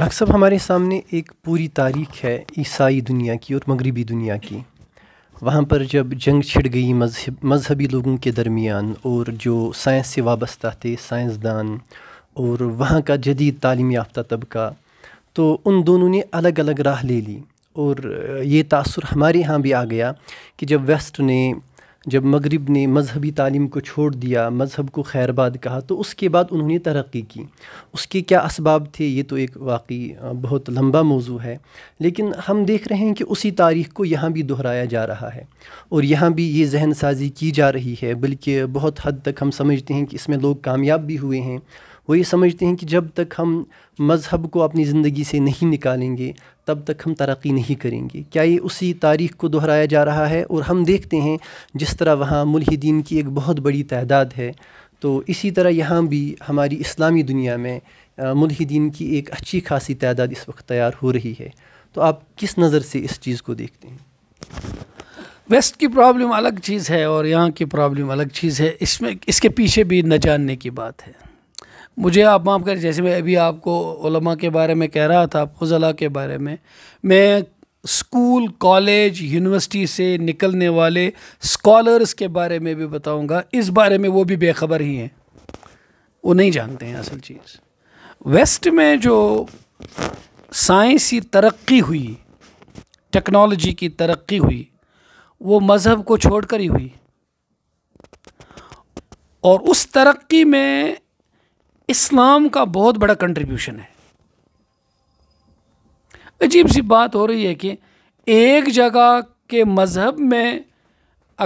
लाख हमारे सामने एक पूरी तारीख है ईसाई दुनिया की और मगरबी दुनिया की वहाँ पर जब जंग छिड़ गई मजहब मजहबी लोगों के दरमियान और जो साइंस से वाबस्ता थे साइंसदान और वहाँ का जदीद तालीम याफ्ता तबका तो उन दोनों ने अलग अलग राह ले ली और ये तासर हमारे यहाँ भी आ गया कि जब वेस्ट ने जब मगरब ने मजहबी तालीम को छोड़ दिया मज़हब को खैरबाद कहा तो उसके बाद उन्होंने तरक्की की उसके क्या इसबाब थे ये तो एक वाकई बहुत लंबा मौजू है लेकिन हम देख रहे हैं कि उसी तारीख़ को यहाँ भी दोहराया जा रहा है और यहाँ भी ये जहन साजी की जा रही है बल्कि बहुत हद तक हम समझते हैं कि इसमें लोग कामयाब भी हुए हैं वो ये समझते हैं कि जब तक हम मज़हब को अपनी ज़िंदगी से नहीं निकालेंगे तब तक हम तरक्की नहीं करेंगे क्या ये उसी तारीख़ को दोहराया जा रहा है और हम देखते हैं जिस तरह वहाँ मुलहिदीन की एक बहुत बड़ी तादाद है तो इसी तरह यहाँ भी हमारी इस्लामी दुनिया में मुलहिदीन की एक अच्छी खासी तादाद इस वक्त तैयार हो रही है तो आप किस नज़र से इस चीज़ को देखते हैं वेस्ट की प्रॉब्लम अलग चीज़ है और यहाँ की प्रॉब्लम अलग चीज़ है इसमें इसके पीछे भी न जानने की बात है मुझे आप माफ़ करें जैसे मैं अभी आपको उलमा के बारे में कह रहा था फजला के बारे में मैं स्कूल कॉलेज यूनिवर्सिटी से निकलने वाले स्कॉलर्स के बारे में भी बताऊंगा इस बारे में वो भी बेखबर ही हैं वो नहीं जानते हैं असल चीज़ वेस्ट में जो साइंसी तरक्की हुई टेक्नोलॉजी की तरक्की हुई वो मज़हब को छोड़कर ही हुई और उस तरक्की में इस्लाम का बहुत बड़ा कंट्रीब्यूशन है अजीब सी बात हो रही है कि एक जगह के मज़हब में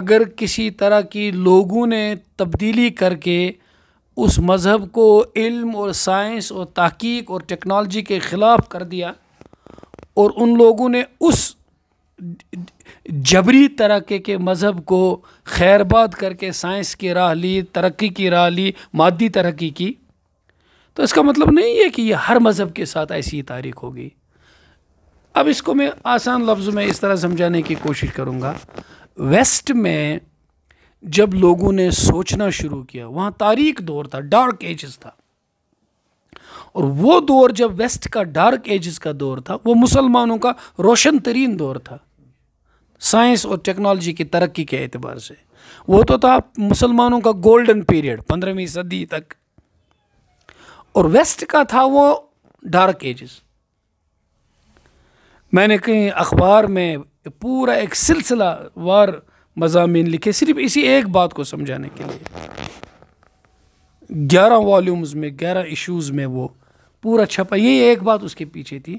अगर किसी तरह की लोगों ने तब्दीली करके उस मज़हब को इल्म और साइंस और तहकीक और टेक्नोलॉजी के ख़िलाफ़ कर दिया और उन लोगों ने उस जबरी तरक्के के मज़हब को खैरबाद करके साइंस की राह ली तरक्की की राह ली मादी तरक्की की तो इसका मतलब नहीं है कि ये हर मज़हब के साथ ऐसी ही तारीख होगी अब इसको मैं आसान लफ्ज़ में इस तरह समझाने की कोशिश करूँगा वेस्ट में जब लोगों ने सोचना शुरू किया वहाँ तारीख दौर था डार्क एजेस था और वो दौर जब वेस्ट का डार्क एजेस का दौर था वो मुसलमानों का रोशन तरीन दौर था साइंस और टेक्नोलॉजी की तरक्की के अतबार से वो तो था मुसलमानों का गोल्डन पीरियड पंद्रहवीं सदी तक और वेस्ट का था वो डार्क एजेस मैंने कहीं अखबार में पूरा एक सिलसिला वार मजामी लिखे सिर्फ इसी एक बात को समझाने के लिए ग्यारह वॉल्यूम्स में ग्यारह इश्यूज़ में वो पूरा छपा ये एक बात उसके पीछे थी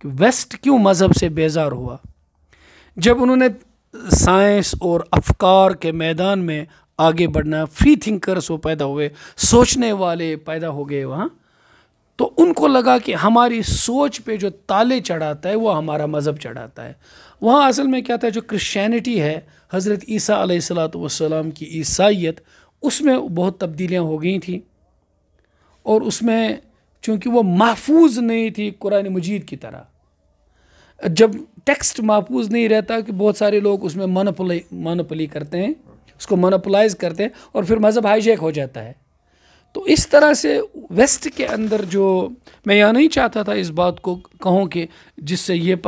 कि वेस्ट क्यों मज़हब से बेजार हुआ जब उन्होंने साइंस और अफकार के मैदान में आगे बढ़ना फ्री थिंकर्स वो पैदा हुए सोचने वाले पैदा हो गए वहाँ तो उनको लगा कि हमारी सोच पे जो ताले चढ़ाता है वो हमारा मज़हब चढ़ाता है वहाँ असल में क्या था जो क्रिश्चियनिटी है हज़रत ईसा अलैहिस्सलाम की ईसाइत उसमें बहुत तब्दीलियाँ हो गई थी और उसमें चूँकि वो महफूज नहीं थी कुरान मजीद की तरह जब टेक्स्ट महफूज नहीं रहता कि बहुत सारे लोग उसमें मनपली मनपली करते हैं उसको मोनोपोलाइज करते हैं और फिर मज़हब हाईजेक हो जाता है तो इस तरह से वेस्ट के अंदर जो मैं यह नहीं चाहता था इस बात को कहूँ कि जिससे ये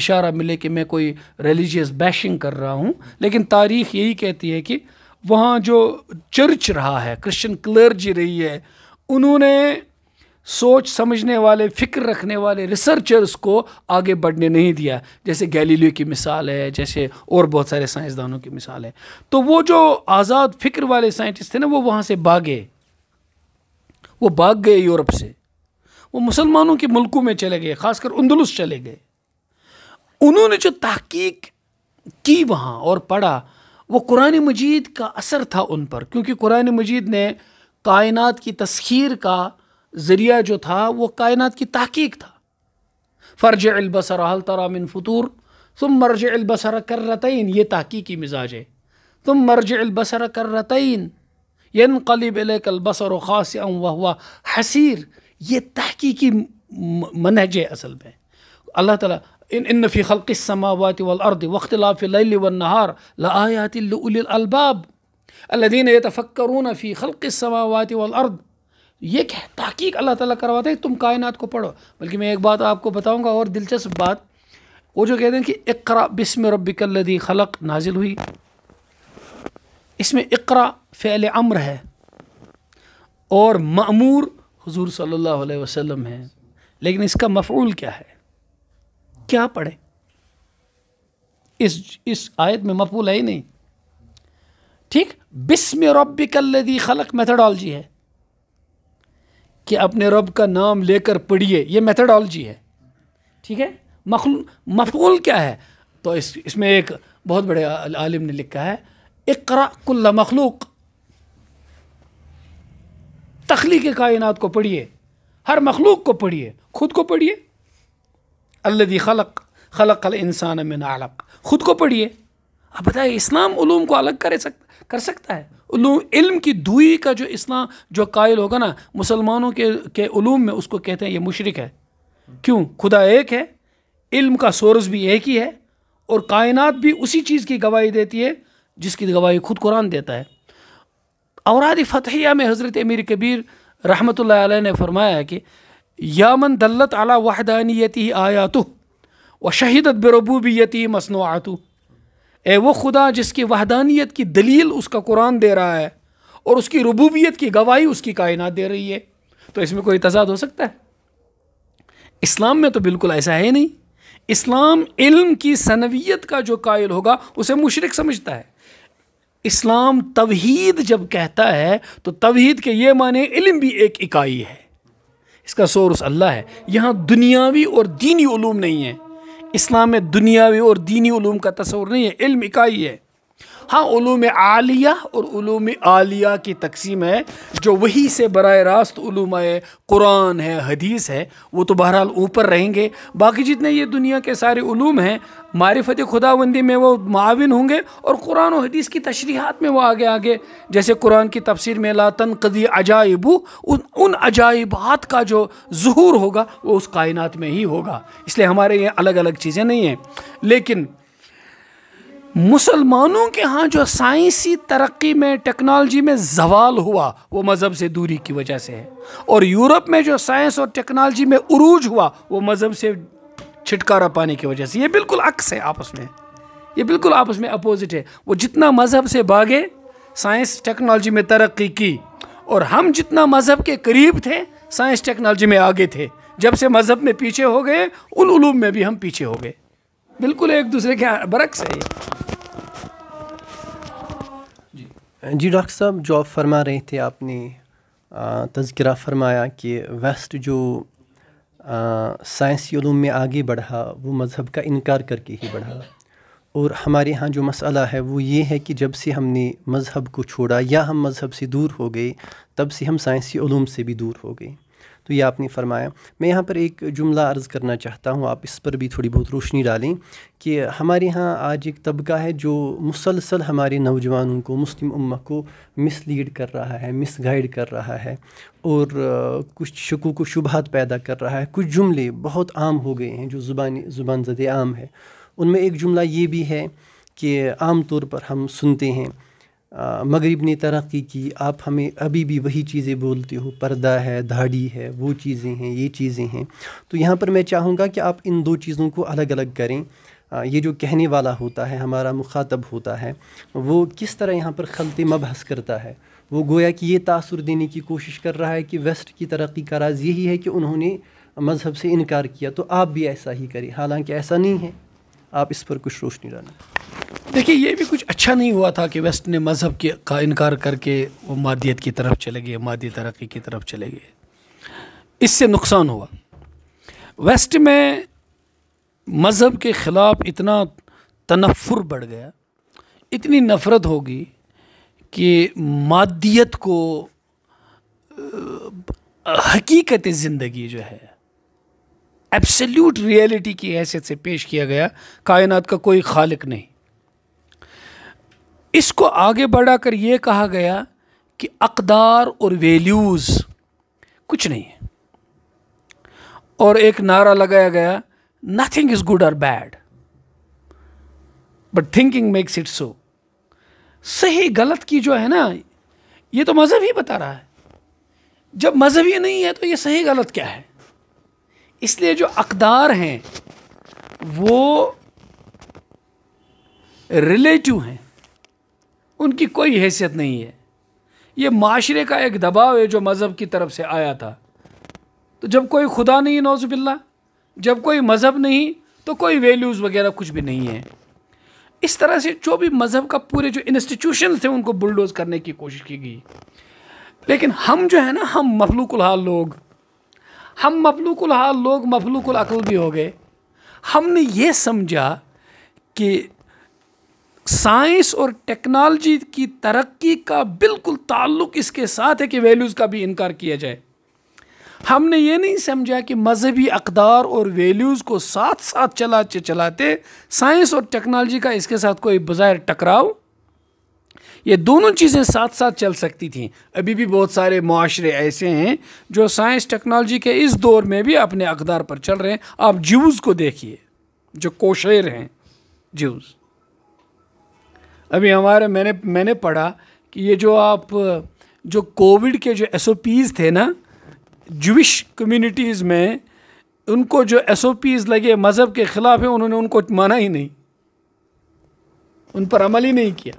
इशारा मिले कि मैं कोई रिलीजियस बैशिंग कर रहा हूँ लेकिन तारीख यही कहती है कि वहाँ जो चर्च रहा है क्रिश्चियन क्लर्जी रही है उन्होंने सोच समझने वाले फ़िक्र रखने वाले रिसर्चर्स को आगे बढ़ने नहीं दिया जैसे गैलीलियो की मिसाल है जैसे और बहुत सारे साइंसदानों की मिसाल है तो वो जो आज़ाद फ़िक्र वाले साइंटिस्ट थे ना वो वहाँ से भागे वो भाग गए यूरोप से वो मुसलमानों के मुल्कों में चले गए ख़ासकर उन्दलुस चले गए उन्होंने जो तहकीक की वहाँ और पढ़ा वो कुरान मजीद का असर था उन पर क्योंकि कुरान मजीद ने कायनात की तस्खीर का ज़रिया जो था वो कायनात की तहकीक था फ़र्ज अलबसर हल मिन फ़तूर तुम मर्ज अलबसर करतैन ये तहकीकी मिजाज है तुम मर्ज अलबसर करतैन यन कलिब अलबसर ख़ास वह हसीर ये तहकीकी मनहज है असल में अल्लाह ताला इन इन नफ़ी खल्क़ समावत वर्द वख्तलाफ़ नहार लायातिलबाब अल्लादीन यतफ़क्रून फ़ी खल्क़ समावत वर्द ये तहकीक अल्लाह ताला करवाता है तुम कायनात को पढ़ो बल्कि मैं एक बात आपको बताऊंगा और दिलचस्प बात वो जो कहते हैं कि इकरा बिस्म रबिकल्लदी खलक नाजिल हुई इसमें इकरा फ़ैल अम्र है और मामूर हजूर सल्लल्लाहु अलैहि वसल्लम है लेकिन इसका मफूल क्या है क्या पढ़े इस इस आयत में मफूल है ही नहीं ठीक बिस्म रबिकल्लदी खलक मेथडोलॉजी है कि अपने रब का नाम लेकर पढ़िए ये मेथडोलॉजी है ठीक है मफूल क्या है तो इस इसमें एक बहुत बड़े आलिम ने लिखा है इकरा कुल्ल मखलूक के कायनात को पढ़िए हर मखलूक को पढ़िए खुद को पढ़िए अल्लदी खलक खलक अल इंसान मिन नालक खुद को पढ़िए आप बताइए इस्लाम उलूम को अलग कर सकता कर सकता है इल्म की दुई का जो इस्लाम जो कायल होगा ना मुसलमानों के के उलूम में उसको कहते हैं ये मुशरक है क्यों खुदा एक है इल्म का सोर्स भी एक ही है और कायनात भी उसी चीज़ की गवाही देती है जिसकी गवाही खुद कुरान देता है औराद फतहिया में हज़रत अमीर कबीर रहमत ने फरमाया कि यामन दल्लत अला वाहदानियती आयातु व शहीदत बरबूबियती मसनूआतु ए वो खुदा जिसकी वहदानियत की दलील उसका कुरान दे रहा है और उसकी रबूबियत की गवाही उसकी कायनात दे रही है तो इसमें कोई तजाद हो सकता है इस्लाम में तो बिल्कुल ऐसा है नहीं इस्लाम इल्म की सनवियत का जो कायल होगा उसे मुशरक समझता है इस्लाम तवहीद जब कहता है तो तवहीद के ये माने इल्म भी एक इकाई है इसका सोर्स अल्लाह है यहाँ दुनियावी और दीनी ूम नहीं है इस्लाम में दुनियावी और दीनी ूम का तस्वर नहीं है इल्म इकाई है हाँ ूम आलिया और ूम आलिया की तकसीम है जो वही से बर रास्त कुरान है हदीस है वो तो बहरहाल ऊपर रहेंगे बाकी जितने ये दुनिया के सारे ूम हैं मारफत खुदाबंदी में वो माविन होंगे और कुरान और हदीस की तशरीहत में वो आगे आगे जैसे कुरान की तफसर में ला तनकदी अजाइबू उन उन अजाइबात का जो जहूर होगा वो उस कायनत में ही होगा इसलिए हमारे यहाँ अलग अलग चीज़ें नहीं हैं लेकिन मुसलमानों के यहाँ जो साइंसी तरक्की में टेक्नोलॉजी में जवाल हुआ वो मज़हब से दूरी की वजह से है और यूरोप में जो साइंस और टेक्नोलॉजी में उरूज हुआ वो मज़हब से छुटकारा पाने की वजह से ये बिल्कुल अक्स है आपस में ये बिल्कुल आपस में अपोजिट है वो जितना मज़हब से भागे साइंस टेक्नोलॉजी में तरक्की की और हम जितना मज़हब के करीब थे साइंस टेक्नोलॉजी में आगे थे जब से मज़हब में पीछे हो गए उन उलूम में भी हम पीछे हो गए बिल्कुल एक दूसरे के बरक्स है जी डॉक्टर साहब जो आप फरमा रहे थे आपने तस्करा फरमाया कि वेस्ट जो साइंसी ूम में आगे बढ़ा वो मज़हब का इनकार करके ही बढ़ा और हमारे यहाँ जो मसला है वो ये है कि जब से हमने मज़हब को छोड़ा या हम मज़हब से दूर हो गए तब से हम साइंसी ूम से भी दूर हो गए तो ये आपने फरमाया मैं यहाँ पर एक जुमला अर्ज़ करना चाहता हूँ आप इस पर भी थोड़ी बहुत रोशनी डालें कि हमारे यहाँ आज एक तबका है जो मुसलसल हमारे नौजवानों को मुस्लिम उम्मा को मिसलीड कर रहा है गाइड कर रहा है और कुछ को शुबहत पैदा कर रहा है कुछ जुमले बहुत आम हो गए हैं जो ज़ुबानी ज़ुबान ज़द आम है उनमें एक जुमला ये भी है कि आम तौर पर हम सुनते हैं मगरब ने तरक्की की आप हमें अभी भी वही चीज़ें बोलते हो पर्दा है धाड़ी है वो चीज़ें हैं ये चीज़ें हैं तो यहाँ पर मैं चाहूँगा कि आप इन दो चीज़ों को अलग अलग करें ये जो कहने वाला होता है हमारा मुखातब होता है वो किस तरह यहाँ पर खलते मबहस करता है वो गोया कि ये तासर देने की कोशिश कर रहा है कि वेस्ट की तरक्की का राज यही है कि उन्होंने मज़हब से इनकार किया तो आप भी ऐसा ही करें हालांकि ऐसा नहीं है आप इस पर कुछ रोशनी डालें देखिए ये भी कुछ अच्छा नहीं हुआ था कि वेस्ट ने मज़हब के का इनकार करके वो मादियत की तरफ चले गए मादी तरक्की की तरफ चले गए इससे नुकसान हुआ वेस्ट में मज़हब के ख़िलाफ़ इतना तनफुर बढ़ गया इतनी नफ़रत होगी कि मादियत को हकीकत ज़िंदगी जो है एब्सल्यूट रियलिटी की हैसियत से पेश किया गया कायनात का कोई खालिक नहीं इसको आगे बढ़ाकर ये कहा गया कि अकदार और वैल्यूज़ कुछ नहीं है और एक नारा लगाया गया नथिंग इज़ गुड और bad but thinking makes it so सही गलत की जो है ना ये तो मज़हब ही बता रहा है जब मज़हब ही नहीं है तो ये सही गलत क्या है इसलिए जो अकदार हैं वो रिलेटिव हैं उनकी कोई हैसियत नहीं है ये माशरे का एक दबाव है जो मज़हब की तरफ से आया था तो जब कोई खुदा नहीं नौजबिल्ला जब कोई मज़हब नहीं तो कोई वैल्यूज़ वगैरह कुछ भी नहीं है इस तरह से जो भी मज़हब का पूरे जो इंस्टीट्यूशन थे उनको बुलडोज़ करने की कोशिश की गई लेकिन हम जो है ना हम मफलूकुलहाल लोग हम मफलूकुलहाल लोग मफलूकुल अकल भी हो गए हमने ये समझा कि साइंस और टेक्नोलॉजी की तरक्की का बिल्कुल ताल्लुक इसके साथ है कि वैल्यूज़ का भी इनकार किया जाए हमने ये नहीं समझा कि मजहबी अकदार और वैल्यूज़ को साथ साथ चलाते चलाते साइंस और टेक्नोलॉजी का इसके साथ कोई बाज़ाहिर टकराव ये दोनों चीज़ें साथ साथ चल सकती थी अभी भी बहुत सारे माशरे ऐसे हैं जो साइंस टेक्नोलॉजी के इस दौर में भी अपने अकदार पर चल रहे हैं आप जूस को देखिए जो कोशेर हैं जूस अभी हमारे मैंने मैंने पढ़ा कि ये जो आप जो कोविड के जो एस थे ना जुविश कम्युनिटीज़ में उनको जो एस लगे मज़हब के ख़िलाफ़ हैं उन्होंने उनको माना ही नहीं उन पर अमल ही नहीं किया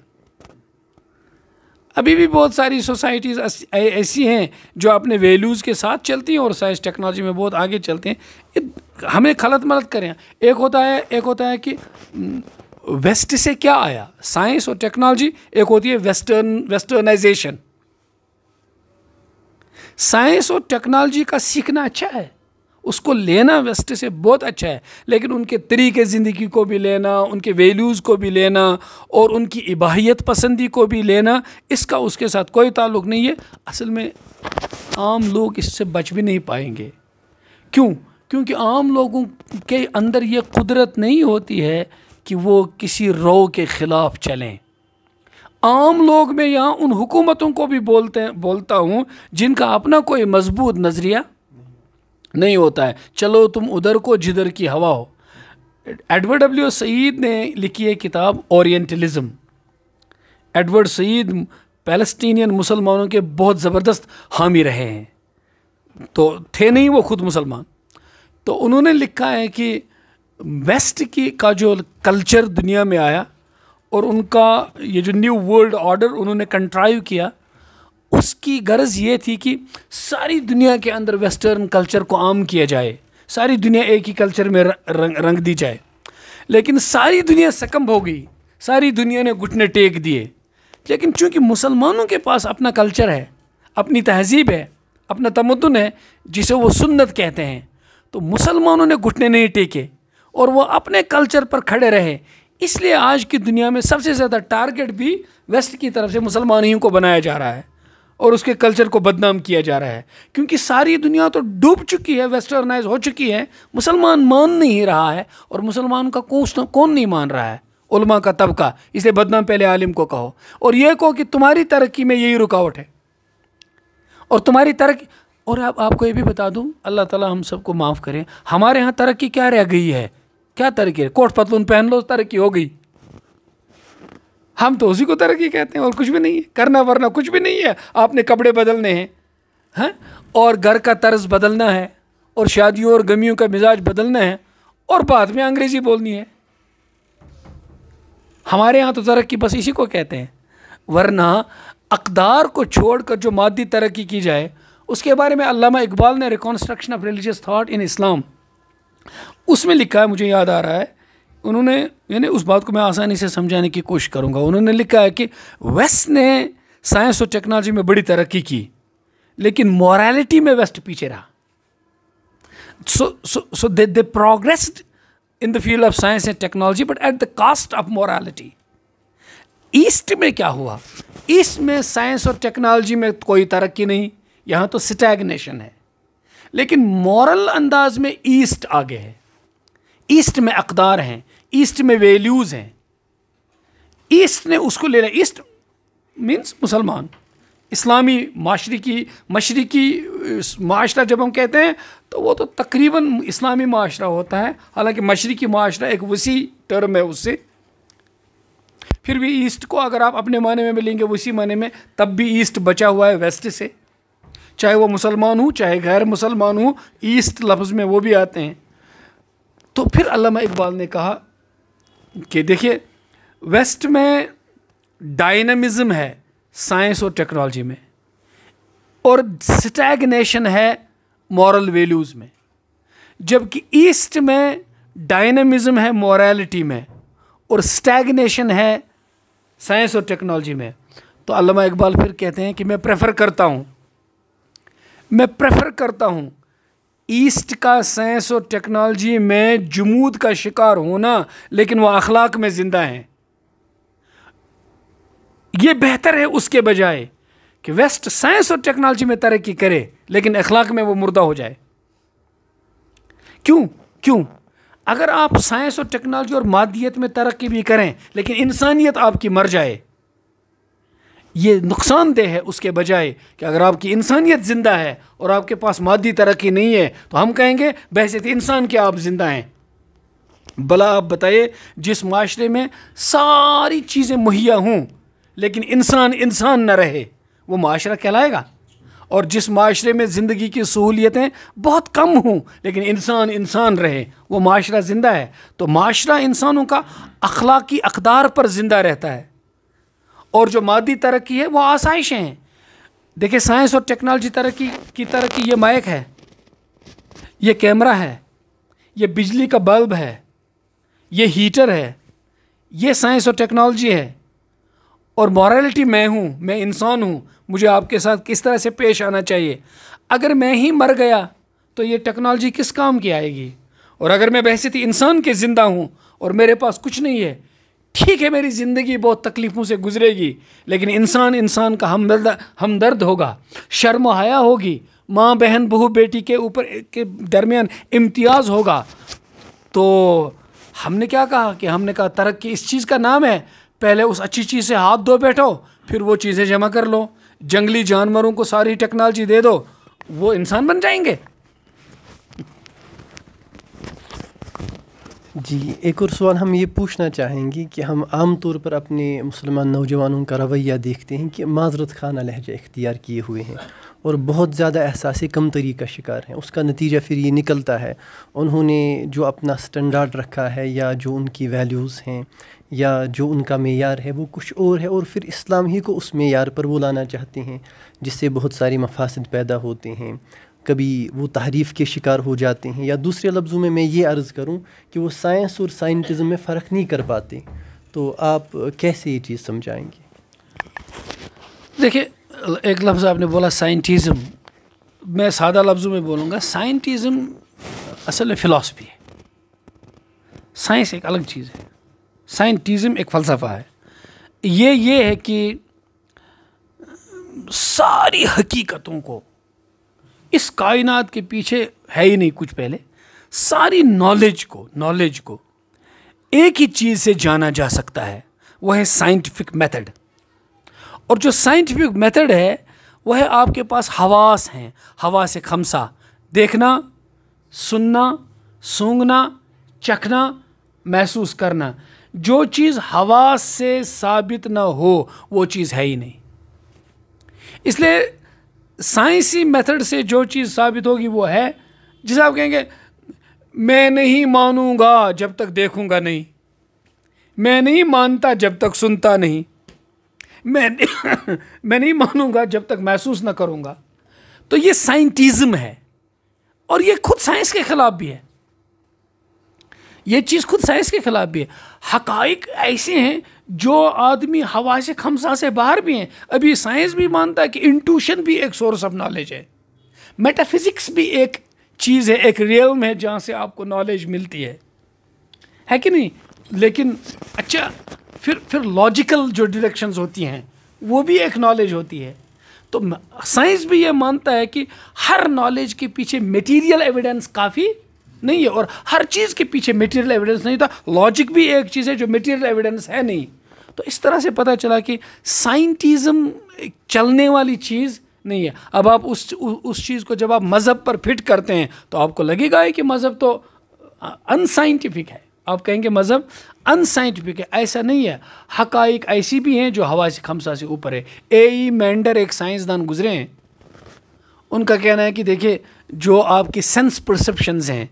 अभी भी बहुत सारी सोसाइटीज़ ऐसी हैं जो अपने वैल्यूज़ के साथ चलती हैं और साइंस टेक्नोलॉजी में बहुत आगे चलते हैं हमें खलत मलत करें एक होता है एक होता है कि वेस्ट से क्या आया साइंस और टेक्नोलॉजी एक होती है वेस्टर्न वेस्टर्नाइजेशन साइंस और टेक्नोलॉजी का सीखना अच्छा है उसको लेना वेस्ट से बहुत अच्छा है लेकिन उनके तरीके ज़िंदगी को भी लेना उनके वैल्यूज़ को भी लेना और उनकी इबाहियत पसंदी को भी लेना इसका उसके साथ कोई ताल्लुक नहीं है असल में आम लोग इससे बच भी नहीं पाएंगे क्यों क्योंकि आम लोगों के अंदर ये कुदरत नहीं होती है कि वो किसी रो के ख़िलाफ़ चलें आम लोग में यहाँ उन हुकूमतों को भी बोलते बोलता हूँ जिनका अपना कोई मजबूत नज़रिया नहीं होता है चलो तुम उधर को जिधर की हवा हो एडवर्ड डब्ल्यू सईद ने लिखी है किताब ओरिएंटलिज्म एडवर्ड सईद पैलेस्टीनियन मुसलमानों के बहुत ज़बरदस्त हामी रहे हैं तो थे नहीं वो खुद मुसलमान तो उन्होंने लिखा है कि वेस्ट की का जो कल्चर दुनिया में आया और उनका ये जो न्यू वर्ल्ड ऑर्डर उन्होंने कंट्राइव किया उसकी गरज ये थी कि सारी दुनिया के अंदर वेस्टर्न कल्चर को आम किया जाए सारी दुनिया एक ही कल्चर में रंग रंग दी जाए लेकिन सारी दुनिया सकम हो गई सारी दुनिया ने घुटने टेक दिए लेकिन चूंकि मुसलमानों के पास अपना कल्चर है अपनी तहजीब है अपना तमदन है जिसे वो सुन्नत कहते हैं तो मुसलमानों ने घुटने नहीं टेके और वो अपने कल्चर पर खड़े रहे इसलिए आज की दुनिया में सबसे ज़्यादा टारगेट भी वेस्ट की तरफ से मुसलमान ही को बनाया जा रहा है और उसके कल्चर को बदनाम किया जा रहा है क्योंकि सारी दुनिया तो डूब चुकी है वेस्टर्नाइज हो चुकी है मुसलमान मान नहीं रहा है और मुसलमान का कोस कौन नहीं मान रहा है उलमा का तबका इसलिए बदनाम पहले आलिम को कहो और ये कहो कि तुम्हारी तरक्की में यही रुकावट है और तुम्हारी तरक्की और आप, आपको ये भी बता दूँ अल्लाह ताला हम सबको माफ़ करें हमारे यहाँ तरक्की क्या रह गई है क्या तरक्की है कोट पतलून पहन लो तरक्की हो गई हम तो उसी को तरक्की कहते हैं और कुछ भी नहीं है करना वरना कुछ भी नहीं है आपने कपड़े बदलने हैं हैं और घर का तर्ज बदलना है और शादियों और गमियों का मिजाज बदलना है और बाद में अंग्रेज़ी बोलनी है हमारे यहाँ तो तरक्की बस इसी को कहते हैं वरना अकदार को छोड़कर जो मादी तरक्की की जाए उसके बारे में अलामा इकबाल ने reconstruction of religious thought in Islam उसमें लिखा है मुझे याद आ रहा है उन्होंने यानी उस बात को मैं आसानी से समझाने की कोशिश करूँगा उन्होंने लिखा है कि वेस्ट ने साइंस और टेक्नोलॉजी में बड़ी तरक्की की लेकिन मॉरलिटी में वेस्ट पीछे रहा so so so they they progressed in the field of science and technology but at the cost of morality east में क्या हुआ ईस्ट में साइंस और टेक्नोलॉजी में कोई तरक्की नहीं यहाँ तो स्टैगनेशन है लेकिन मॉरल अंदाज में ईस्ट आगे है ईस्ट में अकदार हैं ईस्ट में वैल्यूज़ हैं ईस्ट ने उसको ले लिया ईस्ट मीन्स मुसलमान इस्लामी माशरे की मशरकी माशरा जब हम कहते हैं तो वो तो तकरीबन इस्लामी माशरा होता है हालांकि मशरकी माशरा एक वसी टर्म है उससे फिर भी ईस्ट को अगर आप अपने माने में मिलेंगे उसी माने में तब भी ईस्ट बचा हुआ है वेस्ट से चाहे वो मुसलमान हो चाहे गैर मुसलमान हो ईस्ट लफ्ज़ में वो भी आते हैं तो फिर अलामा इकबाल ने कहा कि देखिए वेस्ट में डायनमिज़म है साइंस और टेक्नोलॉजी में और स्टैगनेशन है मॉरल वैल्यूज़ में जबकि ईस्ट में डायनमिज़म है मॉरलिटी में और स्टैगनेशन है साइंस और टेक्नोलॉजी में तो अलामा इकबाल फिर कहते हैं कि मैं प्रेफर करता हूँ मैं प्रेफर करता हूँ ईस्ट का साइंस और टेक्नोलॉजी में जमूद का शिकार होना लेकिन वह अखलाक में ज़िंदा हैं ये बेहतर है उसके बजाय कि वेस्ट साइंस और टेक्नोलॉजी में तरक्की करे लेकिन अखलाक में वो मुर्दा हो जाए क्यों क्यों अगर आप साइंस और टेक्नोलॉजी और मादियत में तरक्की भी करें लेकिन इंसानियत आपकी मर जाए ये नुकसानदेह है उसके बजाय कि अगर आपकी इंसानियत ज़िंदा है और आपके पास मादी तरक्की नहीं है तो हम कहेंगे बहसीत इंसान के आप ज़िंदा हैं भला आप बताइए जिस माशरे में सारी चीज़ें मुहैया हों लेकिन इंसान इंसान न रहे वो माशरा कहलाएगा और जिस माशरे में ज़िंदगी की सहूलियतें बहुत कम हों लेकिन इंसान इंसान रहे वो माशरा ज़िंदा है तो माशरा इंसानों का अखलाकी अकदार पर ज़िंदा रहता है और जो मादी तरक्की है वो आसाइशें हैं देखिए साइंस और टेक्नोलॉजी तरक्की की तरक्की ये माइक है ये कैमरा है ये बिजली का बल्ब है ये हीटर है ये साइंस और टेक्नोलॉजी है और मॉरलिटी मैं हूँ मैं इंसान हूँ मुझे आपके साथ किस तरह से पेश आना चाहिए अगर मैं ही मर गया तो ये टेक्नोलॉजी किस काम की आएगी और अगर मैं थी इंसान के ज़िंदा हूँ और मेरे पास कुछ नहीं है ठीक है मेरी ज़िंदगी बहुत तकलीफ़ों से गुजरेगी लेकिन इंसान इंसान का हमदर्द हमदर्द होगा शर्म हया होगी माँ बहन बहू बेटी के ऊपर के दरमियान इम्तियाज़ होगा तो हमने क्या कहा कि हमने कहा तरक्की इस चीज़ का नाम है पहले उस अच्छी चीज़ से हाथ धो बैठो फिर वो चीज़ें जमा कर लो जंगली जानवरों को सारी टेक्नोलॉजी दे दो वो इंसान बन जाएंगे जी एक और सवाल हम ये पूछना चाहेंगे कि हम आम तौर पर अपने मुसलमान नौजवानों का रवैया देखते हैं कि माजरत खाना लहजा इख्तियार किए हुए हैं और बहुत ज़्यादा एहसास कम का शिकार हैं उसका नतीजा फिर ये निकलता है उन्होंने जो अपना स्टैंडर्ड रखा है या जो उनकी वैल्यूज़ हैं या जो उनका मैार है वो कुछ और है और फिर इस्लाम ही को उस मैार पर वो लाना चाहते हैं जिससे बहुत सारे मफासद पैदा होते हैं कभी वो तहरीफ़ के शिकार हो जाते हैं या दूसरे लफ्ज़ों में मैं ये अर्ज़ करूँ कि वो साइंस और साइंटिज़म में फ़र्क नहीं कर पाते तो आप कैसे ये चीज़ समझाएंगे देखिए एक लफ्ज़ आपने बोला साइंटिज़म मैं सादा लफ्ज़ों में बोलूँगा साइंटिज़म असल में फ़िलासफ़ी है साइंस एक अलग चीज़ है साइंटिज़म एक फ़लसफ़ा है ये ये है कि सारी हकीकतों को इस कायनात के पीछे है ही नहीं कुछ पहले सारी नॉलेज को नॉलेज को एक ही चीज़ से जाना जा सकता है वह है साइंटिफिक मेथड और जो साइंटिफिक मेथड है वह है आपके पास हवास हैं हवा से खमसा देखना सुनना सूंघना चखना महसूस करना जो चीज़ हवा से साबित ना हो वो चीज़ है ही नहीं इसलिए साइंसी मेथड से जो चीज़ साबित होगी वो है जिसे आप कहेंगे मैं नहीं मानूंगा जब तक देखूंगा नहीं मैं नहीं मानता जब तक सुनता नहीं मैं मैं नहीं मानूंगा जब तक महसूस ना करूंगा तो ये साइंटिज्म है और ये खुद साइंस के ख़िलाफ़ भी है ये चीज़ खुद साइंस के ख़िलाफ़ भी है हकाइक ऐसे हैं जो आदमी हवा से खमसा से बाहर भी हैं अभी साइंस भी मानता है कि इंट्यूशन भी एक सोर्स ऑफ नॉलेज है मेटाफिज़िक्स भी एक चीज़ है एक रियल है जहाँ से आपको नॉलेज मिलती है है कि नहीं लेकिन अच्छा फिर फिर लॉजिकल जो डिरेक्शंस होती हैं वो भी एक नॉलेज होती है तो साइंस भी ये मानता है कि हर नॉलेज के पीछे मटेरियल एविडेंस काफ़ी नहीं है और हर चीज़ के पीछे मटेरियल एविडेंस नहीं था लॉजिक भी एक चीज़ है जो मटेरियल एविडेंस है नहीं तो इस तरह से पता चला कि साइंटिज़म चलने वाली चीज़ नहीं है अब आप उस उस चीज़ को जब आप मज़हब पर फिट करते हैं तो आपको लगेगा कि मज़हब तो अनसाइंटिफिक है आप कहेंगे मज़हब अनसाइंटिफिक है ऐसा नहीं है हकाइक ऐसी भी हैं जो हवा से खमसा से ऊपर है ए ई मैंडर एक साइंसदान गुजरे हैं उनका कहना है कि देखिए जो आपकी सेंस परसेप्शंस हैं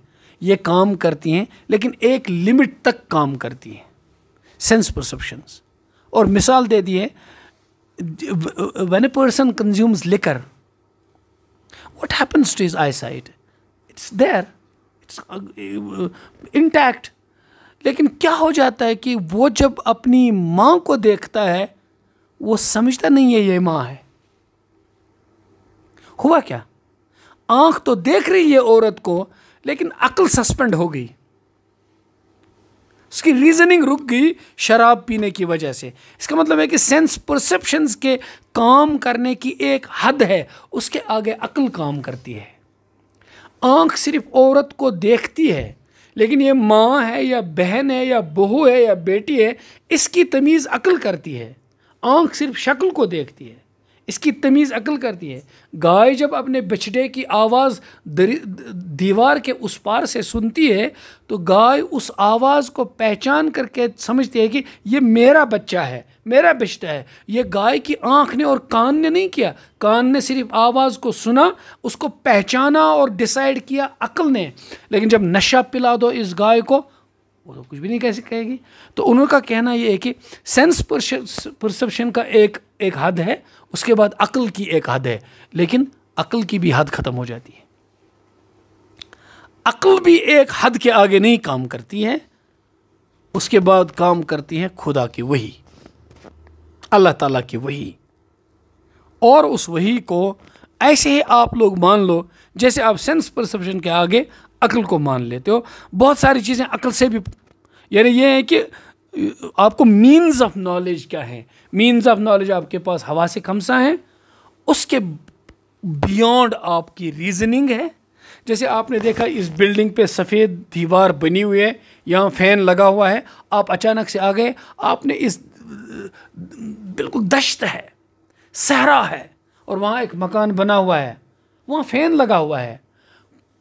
ये काम करती हैं लेकिन एक लिमिट तक काम करती हैं सेंस परसेप्शंस और मिसाल दे दिए when a person consumes consumes what happens to is eyesight it's there it's intact लेकिन क्या हो जाता है कि वो जब अपनी माँ को देखता है वो समझता नहीं है ये माँ है हुआ क्या आंख तो देख रही है औरत को लेकिन अकल सस्पेंड हो गई उसकी रीज़निंग रुक गई शराब पीने की वजह से इसका मतलब है कि सेंस परसेप्शंस के काम करने की एक हद है उसके आगे अक्ल काम करती है आंख सिर्फ औरत को देखती है लेकिन ये माँ है या बहन है या बहू है या बेटी है इसकी तमीज़ अक्ल करती है आंख सिर्फ शक्ल को देखती है इसकी तमीज़ अकल करती है गाय जब अपने बछड़े की आवाज़ दीवार के उस पार से सुनती है तो गाय उस आवाज़ को पहचान करके समझती है कि ये मेरा बच्चा है मेरा बछड़ा है ये गाय की आँख ने और कान ने नहीं किया कान ने सिर्फ आवाज़ को सुना उसको पहचाना और डिसाइड किया अकल ने लेकिन जब नशा पिला दो इस गाय को वो तो कुछ भी नहीं कह कहेगी तो उनका कहना ये है कि सेंस परसेप्शन का एक एक हद है उसके बाद अक्ल की एक हद है लेकिन अक्ल की भी हद ख़त्म हो जाती है अक्ल भी एक हद के आगे नहीं काम करती है उसके बाद काम करती है खुदा की वही अल्लाह ताला की वही और उस वही को ऐसे ही आप लोग मान लो जैसे आप सेंस परसेप्शन के आगे अक्ल को मान लेते हो बहुत सारी चीज़ें अक्ल से भी यानी ये है कि आपको मीन्स ऑफ नॉलेज क्या है मीन्स ऑफ नॉलेज आपके पास हवा से खमसा है उसके बियॉन्ड आपकी रीजनिंग है जैसे आपने देखा इस बिल्डिंग पे सफ़ेद दीवार बनी हुई है यहाँ फ़ैन लगा हुआ है आप अचानक से आ गए आपने इस बिल्कुल दश्त है सहरा है और वहाँ एक मकान बना हुआ है वहाँ फ़ैन लगा हुआ है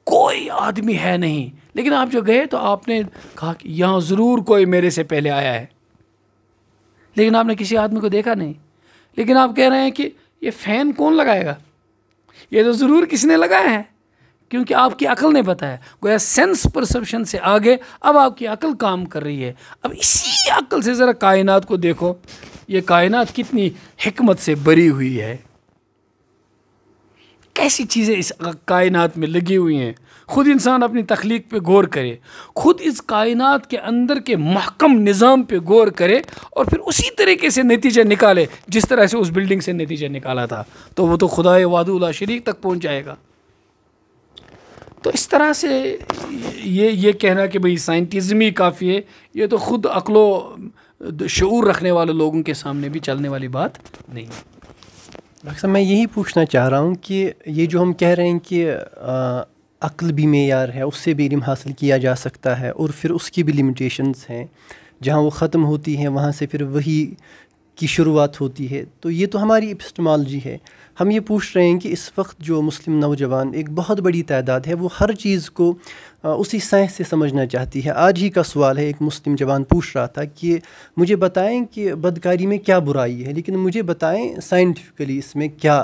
कोई आदमी है नहीं लेकिन आप जो गए तो आपने कहा कि यहाँ ज़रूर कोई मेरे से पहले आया है लेकिन आपने किसी आदमी को देखा नहीं लेकिन आप कह रहे हैं कि ये फ़ैन कौन लगाएगा ये तो ज़रूर किसने लगाया है क्योंकि आपकी अकल ने बताया गोया सेंस परसेप्शन से आगे अब आपकी अकल काम कर रही है अब इसी अकल से ज़रा कायनात को देखो ये कायनात कितनी हमत से भरी हुई है कैसी चीज़ें इस कायनात में लगी हुई हैं ख़ुद इंसान अपनी तख्लीक पे गौर करे ख़ुद इस कायनात के अंदर के महकम निज़ाम पे गौर करे और फिर उसी तरीके से नतीजा निकाले जिस तरह से उस बिल्डिंग से नतीजा निकाला था तो वो तो खुदा वादुल्ला शरीक तक पहुँच जाएगा तो इस तरह से ये ये कहना कि भाई साइंटिज़म ही काफ़ी है ये तो ख़ुद अकलो शूर रखने वाले लोगों के सामने भी चलने वाली बात नहीं है डॉक्टर साहब मैं यही पूछना चाह रहा हूँ कि ये जो हम कह रहे हैं कि अक्ल भी मैार है उससे भी इलम हासिल किया जा सकता है और फिर उसकी भी लिमिटेशंस हैं जहाँ वो ख़त्म होती हैं वहाँ से फिर वही की शुरुआत होती है तो ये तो हमारी इपस्टमालजी है हम ये पूछ रहे हैं कि इस वक्त जो मुस्लिम नौजवान एक बहुत बड़ी तादाद है वो हर चीज़ को उसी साइंस से समझना चाहती है आज ही का सवाल है एक मुस्लिम जवान पूछ रहा था कि मुझे बताएं कि बदकारी में क्या बुराई है लेकिन मुझे बताएं साइंटिफिकली इसमें क्या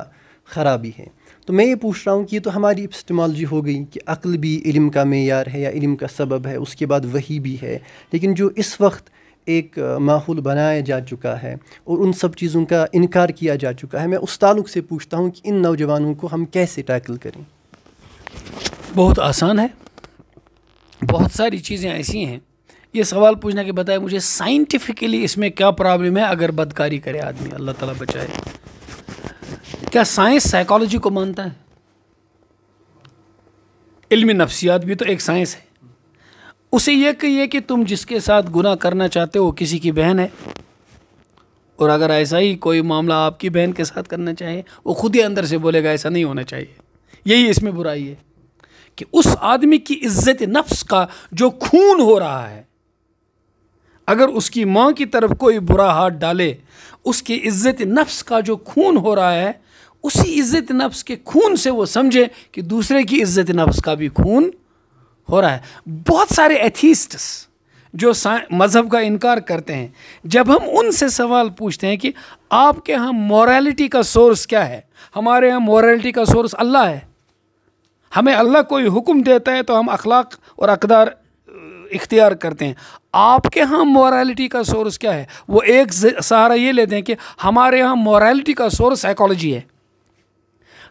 ख़राबी है तो मैं ये पूछ रहा हूँ कि ये तो हमारी इप्सटमोलॉजी हो गई कि अक्ल भी इल्म का मैार है या इल्म का सबब है उसके बाद वही भी है लेकिन जो इस वक्त एक माहौल बनाया जा चुका है और उन सब चीज़ों का इनकार किया जा चुका है मैं उस ताल्लुक से पूछता हूँ कि इन नौजवानों को हम कैसे टैकल करें बहुत आसान है बहुत सारी चीज़ें ऐसी हैं ये सवाल पूछना कि बताए मुझे साइंटिफिकली इसमें क्या प्रॉब्लम है अगर बदकारी करे आदमी अल्लाह ताला बचाए क्या साइंस साइकोलॉजी को मानता है इल्म नफ्सियात भी तो एक साइंस है उसे यह कहिए कि तुम जिसके साथ गुनाह करना चाहते हो किसी की बहन है और अगर ऐसा ही कोई मामला आपकी बहन के साथ करना चाहे वो खुद ही अंदर से बोलेगा ऐसा नहीं होना चाहिए यही इसमें बुराई है कि उस आदमी की इज्जत नफ्स का जो खून हो रहा है अगर उसकी माँ की तरफ कोई बुरा हाथ डाले उसकी इज्जत नफ्स का जो खून हो रहा है उसी इज्जत नफ्स के खून से वो समझे कि दूसरे की इज्जत नफ्स का भी खून हो रहा है बहुत सारे एथीस्ट्स जो मज़हब का इनकार करते हैं जब हम उनसे सवाल पूछते हैं कि आपके यहाँ मॉरलिटी का सोर्स क्या है हमारे यहाँ मॉरलिटी का सोर्स अल्लाह है हमें अल्लाह कोई हुक्म देता है तो हम अखलाक और अकदार इख्तियार करते हैं आपके यहाँ मॉरालिटी का सोर्स क्या है वो एक सहारा ये लेते हैं कि हमारे यहाँ मॉरालिटी का सोर्स साइकोलॉजी है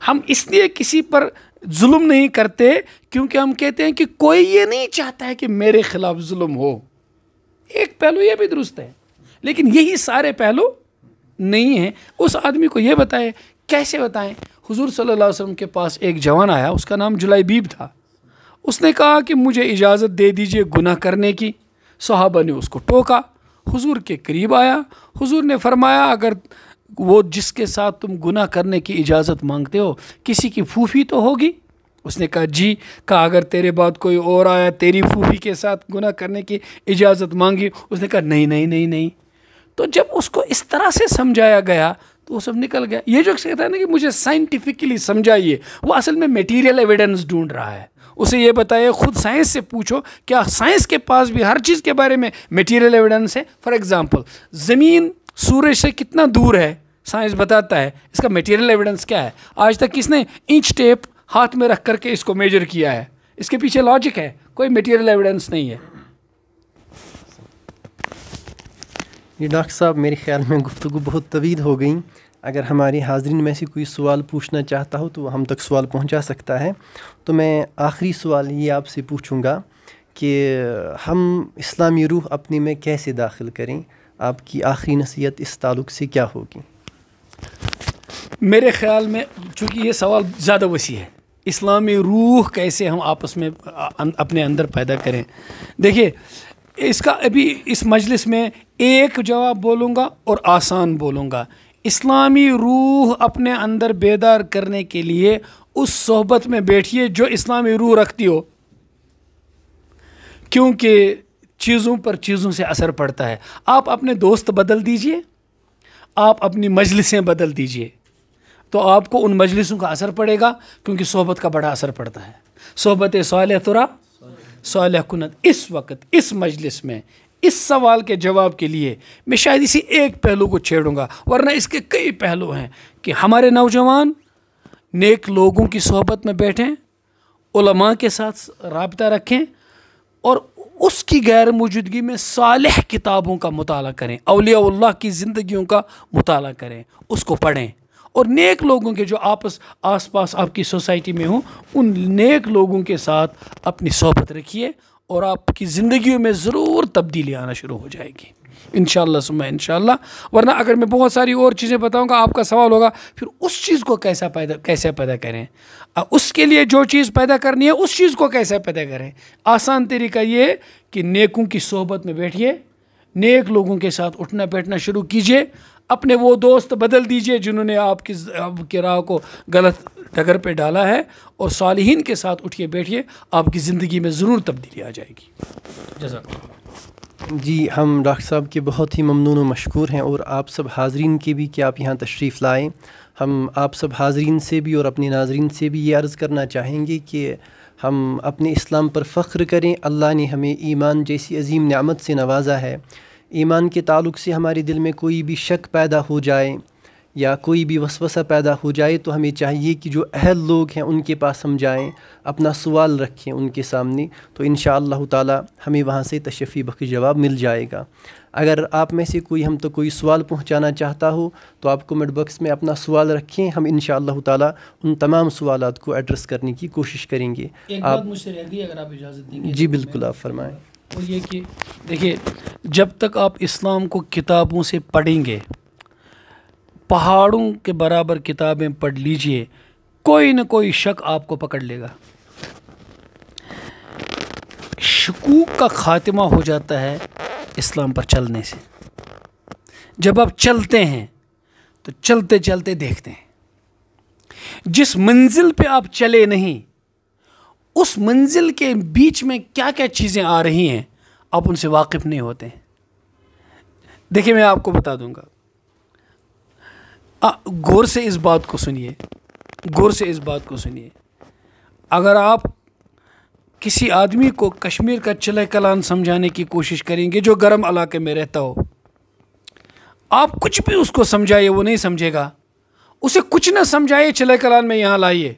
हम इसलिए किसी पर जुल्म नहीं करते क्योंकि हम कहते हैं कि कोई ये नहीं चाहता है कि मेरे ख़िलाफ़ जुल्म हो एक पहलू ये भी दुरुस्त है लेकिन यही सारे पहलू नहीं हैं उस आदमी को ये बताए कैसे बताएं हुजूर सल्लल्लाहु अलैहि वसल्लम के पास एक जवान आया उसका नाम जुलाईबीब था उसने कहा कि मुझे इजाज़त दे दीजिए गुनाह करने की सहाबा ने उसको टोका हुजूर के करीब आया हुजूर ने फरमाया अगर वो जिसके साथ तुम गुनाह करने की इजाज़त मांगते हो किसी की फूफी तो होगी उसने कहा जी कहा अगर तेरे बाद कोई और आया तेरी फूफी के साथ गुनाह करने की इजाज़त मांगी उसने कहा नहीं नहीं नहीं नहीं तो जब उसको इस तरह से समझाया गया वो सब निकल गया ये जो कहता है ना कि मुझे साइंटिफिकली समझाइए वो असल में मटेरियल एविडेंस ढूंढ रहा है उसे ये बताइए खुद साइंस से पूछो क्या साइंस के पास भी हर चीज़ के बारे में मटेरियल एविडेंस है फॉर एग्ज़ाम्पल ज़मीन सूरज से कितना दूर है साइंस बताता है इसका मटेरियल एविडेंस क्या है आज तक किसने इंच टेप हाथ में रख करके इसको मेजर किया है इसके पीछे लॉजिक है कोई मटेरियल एविडेंस नहीं है जी डॉक्टर साहब मेरे ख्याल में गुफ्तु बहुत तवील हो गई अगर हमारी हाजरीन में से कोई सवाल पूछना चाहता हो तो हम तक सवाल पहुंचा सकता है तो मैं आखिरी सवाल ये आपसे पूछूंगा कि हम इस्लामी रूह अपने में कैसे दाखिल करें आपकी आखिरी नसीहत इस ताल्लुक से क्या होगी मेरे ख्याल में चूँकि ये सवाल ज़्यादा वसी है इस्लामी रूह कैसे हम आपस में अपने अंदर पैदा करें देखिए इसका अभी इस मजलिस में एक जवाब बोलूँगा और आसान बोलूँगा इस्लामी रूह अपने अंदर बेदार करने के लिए उस सोहबत में बैठिए जो इस्लामी रूह रखती हो क्योंकि चीज़ों पर चीज़ों से असर पड़ता है आप अपने दोस्त बदल दीजिए आप अपनी मजलिसें बदल दीजिए तो आपको उन मजलिसों का असर पड़ेगा क्योंकि सोहबत का बड़ा असर पड़ता है सोहबत साल तुरा साल कुनत इस वक्त इस मजलिस में इस सवाल के जवाब के लिए मैं शायद इसी एक पहलू को छेड़ूंगा वरना इसके कई पहलू हैं कि हमारे नौजवान नेक लोगों की सोहबत में बैठें उलमा के साथ रबता रखें और उसकी गैर मौजूदगी में साल किताबों का मताल करें अलियाल्ला की ज़िंदगियों का मताल करें उसको पढ़ें और नेक लोगों के जो आपस आस पास आपकी सोसाइटी में हों उन नेक लोगों के साथ अपनी सोहबत रखिए और आपकी ज़िंदगी में ज़रूर तब्दीली आना शुरू हो जाएगी इन शुमा इन वरना अगर मैं बहुत सारी और चीज़ें बताऊँगा आपका सवाल होगा फिर उस चीज़ को कैसा पैदा कैसे पैदा करें उसके लिए जो चीज़ पैदा करनी है उस चीज़ को कैसे पैदा करें आसान तरीका ये कि नेकों की सोहबत में बैठिए नेक लोगों के साथ उठना बैठना शुरू कीजिए अपने वो दोस्त बदल दीजिए जिन्होंने आपकी आपके राह को गलत डगर पे डाला है और सालहीन के साथ उठिए बैठिए आपकी ज़िंदगी में ज़रूर तब्दीली आ जाएगी जजा जी हम डॉक्टर साहब के बहुत ही ममनून व मशहूर हैं और आप सब हाजरीन के भी कि आप यहाँ तशरीफ़ लाएँ हम आप सब हाजरीन से भी और अपने नाजरन से भी ये अर्ज़ करना चाहेंगे कि हम अपने इस्लाम पर फ़ख्र करें अल्लाह ने हमें ईमान जैसी अजीम न्यामत से नवाजा है ईमान के ताल्लुक से हमारे दिल में कोई भी शक पैदा हो जाए या कोई भी वसवसा पैदा हो जाए तो हमें चाहिए कि जो अहल लोग हैं उनके पास हम जाएँ अपना सवाल रखें उनके सामने तो इन ताला हमें वहाँ से तशफ़ी बखी जवाब मिल जाएगा अगर आप में से कोई हम तो कोई सवाल पहुँचाना चाहता हो तो आप कमेंट बॉक्स में अपना सवाल रखें हम इन ताला उन तमाम सवाल को एड्रेस करने की कोशिश करेंगे आप मुझसे रह गई अगर आप इजाज़त जी तो बिल्कुल आप फरमाएँ और ये कि देखिए जब तक आप इस्लाम को किताबों से पढ़ेंगे पहाड़ों के बराबर किताबें पढ़ लीजिए कोई ना कोई शक आपको पकड़ लेगा शकूक का खात्मा हो जाता है इस्लाम पर चलने से जब आप चलते हैं तो चलते चलते देखते हैं जिस मंजिल पे आप चले नहीं उस मंजिल के बीच में क्या क्या चीज़ें आ रही हैं आप उनसे वाकिफ़ नहीं होते हैं देखिए मैं आपको बता दूंगा गौर से इस बात को सुनिए गौर से इस बात को सुनिए अगर आप किसी आदमी को कश्मीर का चले कलान समझाने की कोशिश करेंगे जो गर्म इलाके में रहता हो आप कुछ भी उसको समझाइए वो नहीं समझेगा उसे कुछ ना समझाइए चले कलान में यहाँ लाइए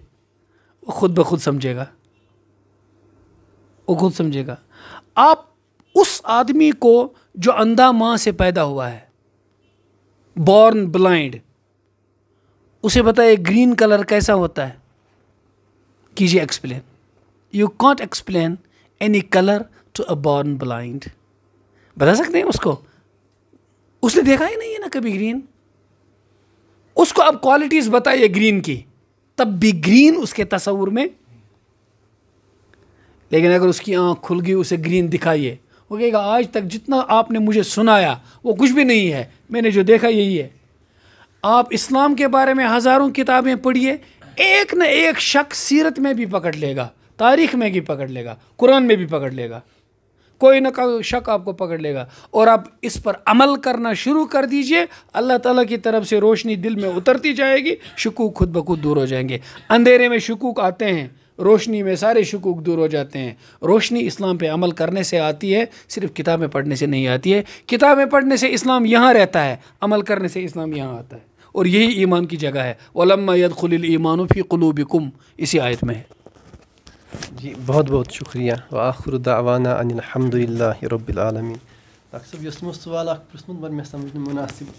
वो खुद ब खुद समझेगा वो खुद समझेगा आप उस आदमी को जो अंधा माँ से पैदा हुआ है बॉर्न ब्लाइंड उसे बताइए ग्रीन कलर कैसा होता है कीजिए explain you can't explain any colour to a born blind बता सकते हैं उसको उसने देखा ही नहीं है ना कभी ग्रीन उसको अब क्वालिटीज़ बताइए ग्रीन की तब भी ग्रीन उसके तस्वूर में लेकिन अगर उसकी आँख खुल गई उसे ग्रीन दिखाइए वो कहेगा आज तक जितना आपने मुझे सुनाया वो कुछ भी नहीं है मैंने जो देखा यही है आप इस्लाम के बारे में हज़ारों किताबें पढ़िए एक न एक शख्स सीरत में भी पकड़ लेगा तारीख में भी पकड़ लेगा कुरान में भी पकड़ लेगा कोई ना कोई शक आपको पकड़ लेगा और आप इस पर अमल करना शुरू कर दीजिए अल्लाह ताला की तरफ से रोशनी दिल में उतरती जाएगी शकूक खुद ब खुद दूर हो जाएंगे अंधेरे में शकूक आते हैं रोशनी में सारे शकूक दूर हो जाते हैं रोशनी इस्लाम पे अमल करने से आती है सिर्फ किताबें पढ़ने से नहीं आती है किताबें पढ़ने से इस्लाम यहाँ रहता है अमल करने से इस्लाम यहाँ आता है और यही ईमान की जगह है ईमान फ़ी कुलूबिकुम इसी आयत में है जी बहुत बहुत शुक्रिया वाखुरदावाना अनिलहमदिल्ला डॉक्टर सवाल मे समझ मुनासिब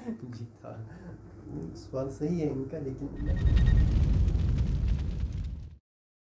सवाल सही है इनका लेकिन